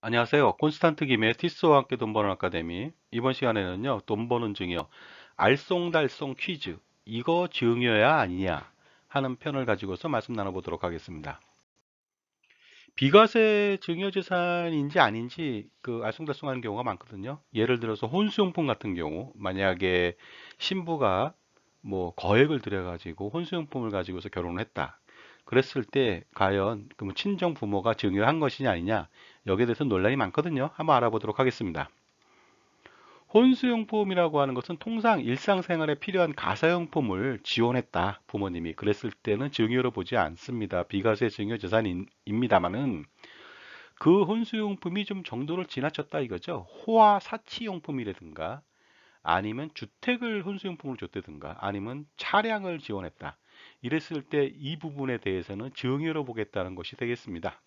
안녕하세요. 콘스탄트 김의 티스와 함께 돈 버는 아카데미 이번 시간에는요. 돈 버는 증여 알쏭달쏭 퀴즈 이거 증여야 아니냐 하는 편을 가지고서 말씀 나눠보도록 하겠습니다. 비과세 증여재산인지 아닌지 그 알쏭달쏭하는 경우가 많거든요. 예를 들어서 혼수용품 같은 경우 만약에 신부가 뭐 거액을 들여가지고 혼수용품을 가지고서 결혼을 했다. 그랬을 때 과연 그 뭐 친정 부모가 증여한 것이냐 아니냐 여기에 대해서 논란이 많거든요. 한번 알아보도록 하겠습니다. 혼수용품이라고 하는 것은 통상 일상생활에 필요한 가사용품을 지원했다. 부모님이 그랬을 때는 증여로 보지 않습니다. 비과세 증여 재산입니다만은 그 혼수용품이 좀 정도를 지나쳤다 이거죠. 호화 사치용품이라든가 아니면 주택을 혼수용품으로 줬다든가 아니면 차량을 지원했다. 이랬을 때 이 부분에 대해서는 증여로 보겠다는 것이 되겠습니다.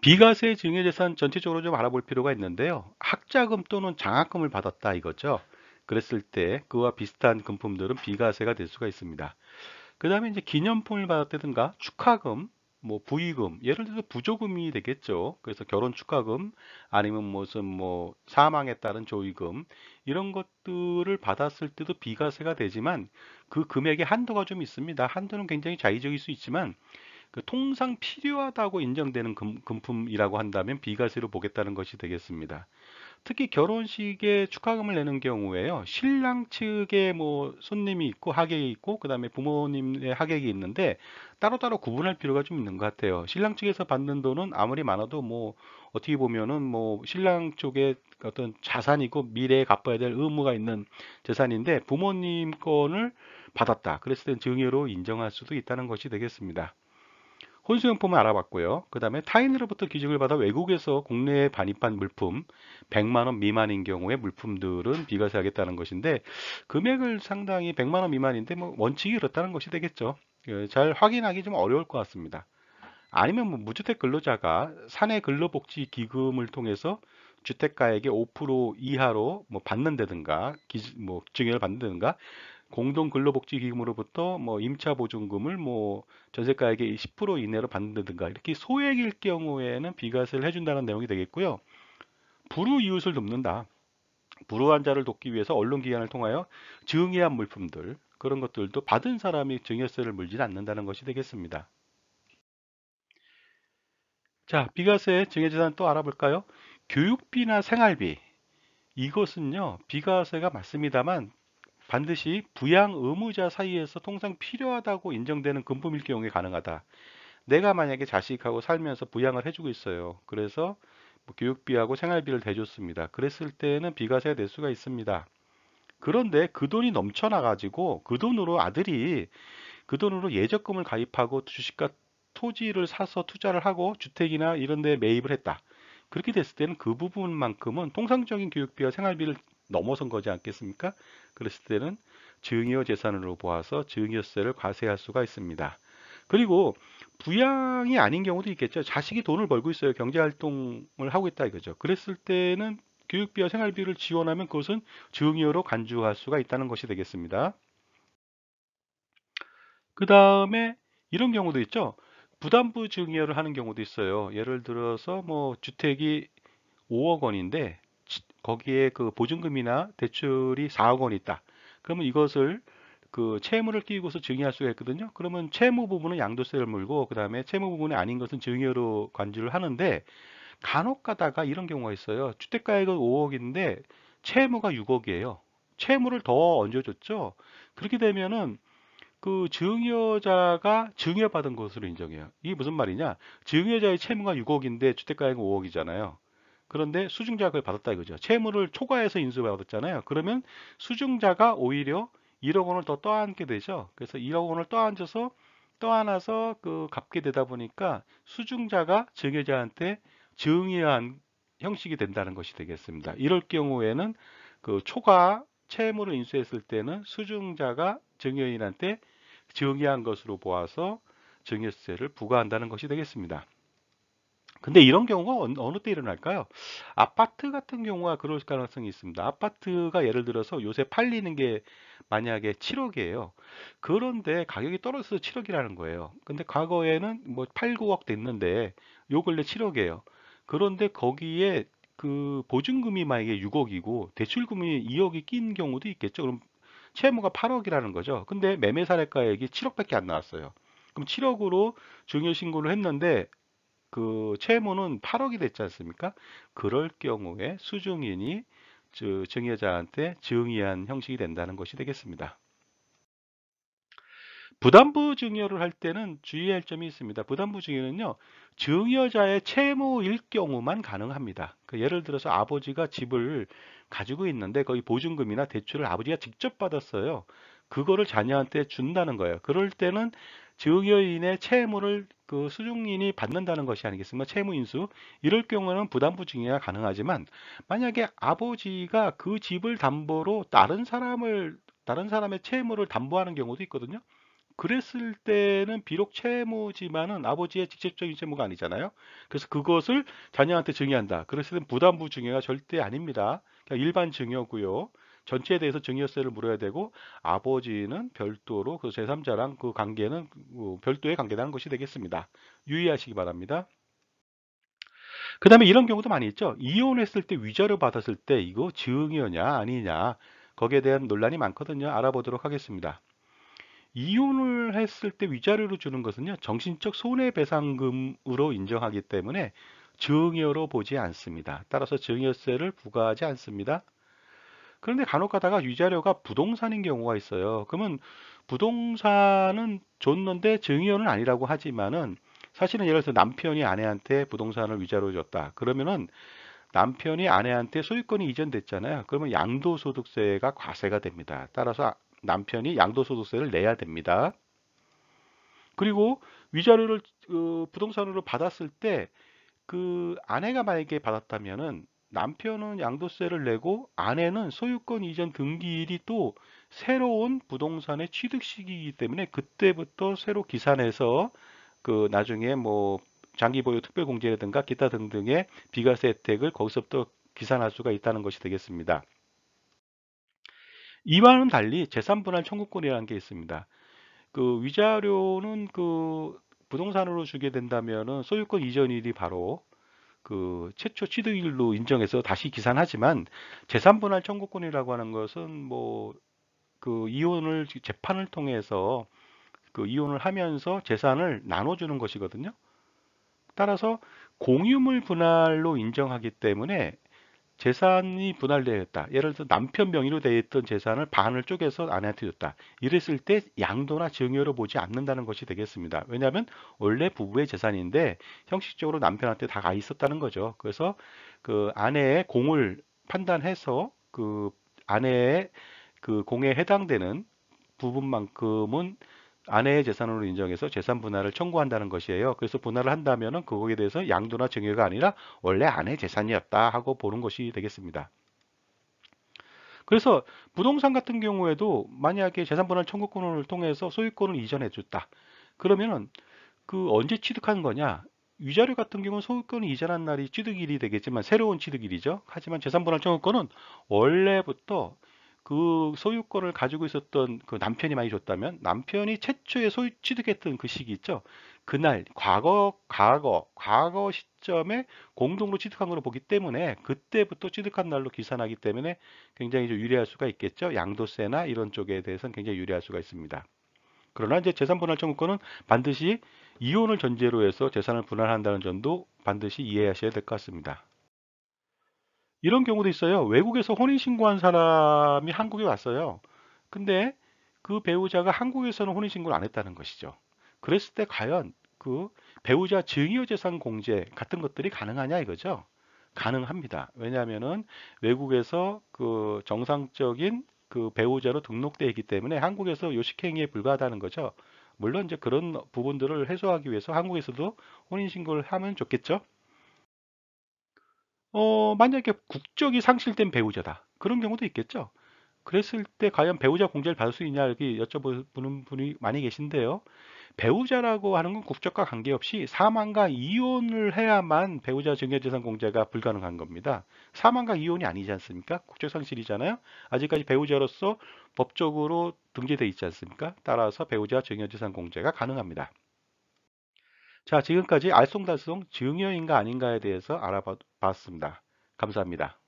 비과세 증여재산 전체적으로 좀 알아볼 필요가 있는데요. 학자금 또는 장학금을 받았다 이거죠. 그랬을 때 그와 비슷한 금품들은 비과세가 될 수가 있습니다. 그 다음에 이제 기념품을 받았다든가 축하금, 뭐 부의금 예를 들어서 부조금이 되겠죠 그래서 결혼 축하금 아니면 무슨 뭐 사망에 따른 조의금 이런 것들을 받았을 때도 비과세가 되지만 그금액의 한도가 좀 있습니다 한도는 굉장히 자의적일 수 있지만 그 통상 필요하다고 인정되는 금, 금품이라고 한다면 비과세로 보겠다는 것이 되겠습니다 특히 결혼식에 축하금을 내는 경우에요. 신랑 측에 뭐 손님이 있고 하객이 있고 그다음에 부모님의 하객이 있는데 따로따로 구분할 필요가 좀 있는 것 같아요. 신랑 측에서 받는 돈은 아무리 많아도 뭐 어떻게 보면은 뭐 신랑 쪽에 어떤 자산이고 미래에 갚아야 될 의무가 있는 재산인데 부모님 건을 받았다. 그랬을 땐 증여로 인정할 수도 있다는 것이 되겠습니다. 혼수용품을 알아봤고요. 그 다음에 타인으로부터 기증을 받아 외국에서 국내에 반입한 물품 100만원 미만인 경우에 물품들은 비과세하겠다는 것인데 금액을 상당히 100만원 미만인데 뭐 원칙이 그렇다는 것이 되겠죠. 예, 잘 확인하기 좀 어려울 것 같습니다. 아니면 뭐 무주택 근로자가 사내 근로복지기금을 통해서 주택가액의 5% 이하로 뭐 받는다든가 기, 뭐 증여를 받는다든가 공동 근로복지기금으로부터 뭐 임차 보증금을 뭐 전세가액의 10% 이내로 받는다든가 이렇게 소액일 경우에는 비과세를 해준다는 내용이 되겠고요. 불우 이웃을 돕는다. 불우 환자를 돕기 위해서 언론기관을 통하여 증여한 물품들 그런 것들도 받은 사람이 증여세를 물지 않는다는 것이 되겠습니다. 자 비과세 증여재산 또 알아볼까요? 교육비나 생활비 이것은요 비과세가 맞습니다만 반드시 부양 의무자 사이에서 통상 필요하다고 인정되는 금품일 경우에 가능하다. 내가 만약에 자식하고 살면서 부양을 해주고 있어요. 그래서 뭐 교육비하고 생활비를 대줬습니다. 그랬을 때는 비과세가 될 수가 있습니다. 그런데 그 돈이 넘쳐나가지고 그 돈으로 아들이 그 돈으로 예적금을 가입하고 주식과 토지를 사서 투자를 하고 주택이나 이런 데 매입을 했다. 그렇게 됐을 때는 그 부분만큼은 통상적인 교육비와 생활비를 넘어선 거지 않겠습니까? 그랬을 때는 증여 재산으로 보아서 증여세를 과세할 수가 있습니다. 그리고 부양이 아닌 경우도 있겠죠. 자식이 돈을 벌고 있어요. 경제활동을 하고 있다 이거죠. 그랬을 때는 교육비와 생활비를 지원하면 그것은 증여로 간주할 수가 있다는 것이 되겠습니다. 그 다음에 이런 경우도 있죠. 부담부 증여를 하는 경우도 있어요. 예를 들어서 뭐 주택이 5억 원인데 거기에 그 보증금이나 대출이 4억 원 있다. 그러면 이것을 그 채무를 끼고서 증여할 수가 있거든요. 그러면 채무 부분은 양도세를 물고 그 다음에 채무 부분이 아닌 것은 증여로 관주를 하는데 간혹 가다가 이런 경우가 있어요. 주택가액은 5억인데 채무가 6억이에요. 채무를 더 얹어줬죠. 그렇게 되면은 그 증여자가 증여받은 것으로 인정해요. 이게 무슨 말이냐? 증여자의 채무가 6억인데 주택가액은 5억이잖아요. 그런데 수증자가 을 받았다 이거죠. 채무를 초과해서 인수받았잖아요. 그러면 수증자가 오히려 1억 원을 더 떠안게 되죠. 그래서 1억 원을 떠안져서 떠안아서 그 갚게 되다 보니까 수증자가 증여자한테 증여한 형식이 된다는 것이 되겠습니다. 이럴 경우에는 그 초과 채무를 인수했을 때는 수증자가 증여인한테 증여한 것으로 보아서 증여세를 부과한다는 것이 되겠습니다. 근데 이런 경우가 어느 때 일어날까요? 아파트 같은 경우가 그럴 가능성이 있습니다. 아파트가 예를 들어서 요새 팔리는 게 만약에 7억이에요. 그런데 가격이 떨어져서 7억이라는 거예요. 근데 과거에는 뭐 8, 9억 됐는데 요 근래 7억이에요. 그런데 거기에 그 보증금이 만약에 6억이고 대출금이 2억이 낀 경우도 있겠죠. 그럼 채무가 8억이라는 거죠. 근데 매매 사례가액이 7억밖에 안 나왔어요. 그럼 7억으로 증여 신고를 했는데 그 채무는 8억이 됐지 않습니까? 그럴 경우에 수증인이 증여자한테 증여한 형식이 된다는 것이 되겠습니다. 부담부 증여를 할 때는 주의할 점이 있습니다. 부담부 증여는요, 증여자의 채무일 경우만 가능합니다. 그 예를 들어서 아버지가 집을 가지고 있는데 거기 보증금이나 대출을 아버지가 직접 받았어요. 그거를 자녀한테 준다는 거예요. 그럴 때는 증여인의 채무를 그 수중인이 받는다는 것이 아니겠습니까? 채무 인수. 이럴 경우는 부담부 증여가 가능하지만 만약에 아버지가 그 집을 담보로 다른 사람을 다른 사람의 채무를 담보하는 경우도 있거든요. 그랬을 때는 비록 채무지만은 아버지의 직접적인 채무가 아니잖아요. 그래서 그것을 자녀한테 증여한다. 그랬을 때는 부담부 증여가 절대 아닙니다. 그냥 일반 증여고요. 전체에 대해서 증여세를 물어야 되고 아버지는 별도로 그 제3자랑 그 관계는 그 별도의 관계라는 것이 되겠습니다. 유의하시기 바랍니다. 그 다음에 이런 경우도 많이 있죠. 이혼했을 때 위자료 받았을 때 이거 증여냐 아니냐 거기에 대한 논란이 많거든요. 알아보도록 하겠습니다. 이혼을 했을 때 위자료로 주는 것은요. 정신적 손해배상금으로 인정하기 때문에 증여로 보지 않습니다. 따라서 증여세를 부과하지 않습니다. 그런데 간혹 가다가 위자료가 부동산인 경우가 있어요. 그러면 부동산은 줬는데 증여는 아니라고 하지만은 사실은 예를 들어서 남편이 아내한테 부동산을 위자료 줬다. 그러면은 남편이 아내한테 소유권이 이전됐잖아요. 그러면 양도소득세가 과세가 됩니다. 따라서 남편이 양도소득세를 내야 됩니다. 그리고 위자료를 어, 부동산으로 받았을 때 그 아내가 만약에 받았다면은 남편은 양도세를 내고 아내는 소유권 이전 등기일이 또 새로운 부동산의 취득 시기이기 때문에 그때부터 새로 기산해서 그 나중에 뭐 장기 보유 특별 공제라든가 기타 등등의 비과세 혜택을 거기서부터 기산할 수가 있다는 것이 되겠습니다. 이와는 달리 재산 분할 청구권이라는 게 있습니다. 그 위자료는 그 부동산으로 주게 된다면은 소유권 이전일이 바로 그 최초 취득일로 인정해서 다시 기산하지만 재산분할 청구권이라고 하는 것은 뭐 그 이혼을 재판을 통해서 그 이혼을 하면서 재산을 나눠주는 것이거든요. 따라서 공유물 분할로 인정하기 때문에 재산이 분할되었다. 예를 들어 남편 명의로 되어 있던 재산을 반을 쪼개서 아내한테 줬다. 이랬을 때 양도나 증여로 보지 않는다는 것이 되겠습니다. 왜냐하면 원래 부부의 재산인데 형식적으로 남편한테 다 가 있었다는 거죠. 그래서 그 아내의 공을 판단해서 그 아내의 그 공에 해당되는 부분만큼은 아내의 재산으로 인정해서 재산 분할을 청구한다는 것이에요. 그래서 분할을 한다면 그거에 대해서 양도나 증여가 아니라 원래 아내 재산이었다 하고 보는 것이 되겠습니다. 그래서 부동산 같은 경우에도 만약에 재산 분할 청구권을 통해서 소유권을 이전해 줬다. 그러면은 그 언제 취득한 거냐? 위자료 같은 경우는 소유권을 이전한 날이 취득일이 되겠지만 새로운 취득일이죠. 하지만 재산분할 청구권은 원래부터 그 소유권을 가지고 있었던 그 남편이 많이 줬다면 남편이 최초의 소유 취득했던 그 시기 있죠. 그날 과거 과거 과거 시점에 공동으로 취득한 걸로 보기 때문에 그때부터 취득한 날로 기산하기 때문에 굉장히 유리할 수가 있겠죠. 양도세나 이런 쪽에 대해서는 굉장히 유리할 수가 있습니다. 그러나 이제 재산 분할 청구권은 반드시 이혼을 전제로 해서 재산을 분할한다는 점도 반드시 이해하셔야 될 것 같습니다. 이런 경우도 있어요. 외국에서 혼인 신고한 사람이 한국에 왔어요. 근데 그 배우자가 한국에서는 혼인 신고를 안 했다는 것이죠. 그랬을 때 과연 그 배우자 증여 재산 공제 같은 것들이 가능하냐 이거죠. 가능합니다. 왜냐하면은 외국에서 그 정상적인 그 배우자로 등록되어 있기 때문에 한국에서 요식행위에 불과하다는 거죠. 물론 이제 그런 부분들을 해소하기 위해서 한국에서도 혼인신고를 하면 좋겠죠. 어, 만약에 국적이 상실된 배우자다. 그런 경우도 있겠죠. 그랬을 때 과연 배우자 공제를 받을 수 있냐 이렇게 여쭤보는 분이 많이 계신데요. 배우자라고 하는 건 국적과 관계없이 사망과 이혼을 해야만 배우자 증여재산 공제가 불가능한 겁니다. 사망과 이혼이 아니지 않습니까? 국적상실이잖아요. 아직까지 배우자로서 법적으로 등재되어 있지 않습니까? 따라서 배우자 증여재산 공제가 가능합니다. 자, 지금까지 알쏭달쏭 증여인가 아닌가에 대해서 알아봤습니다. 감사합니다.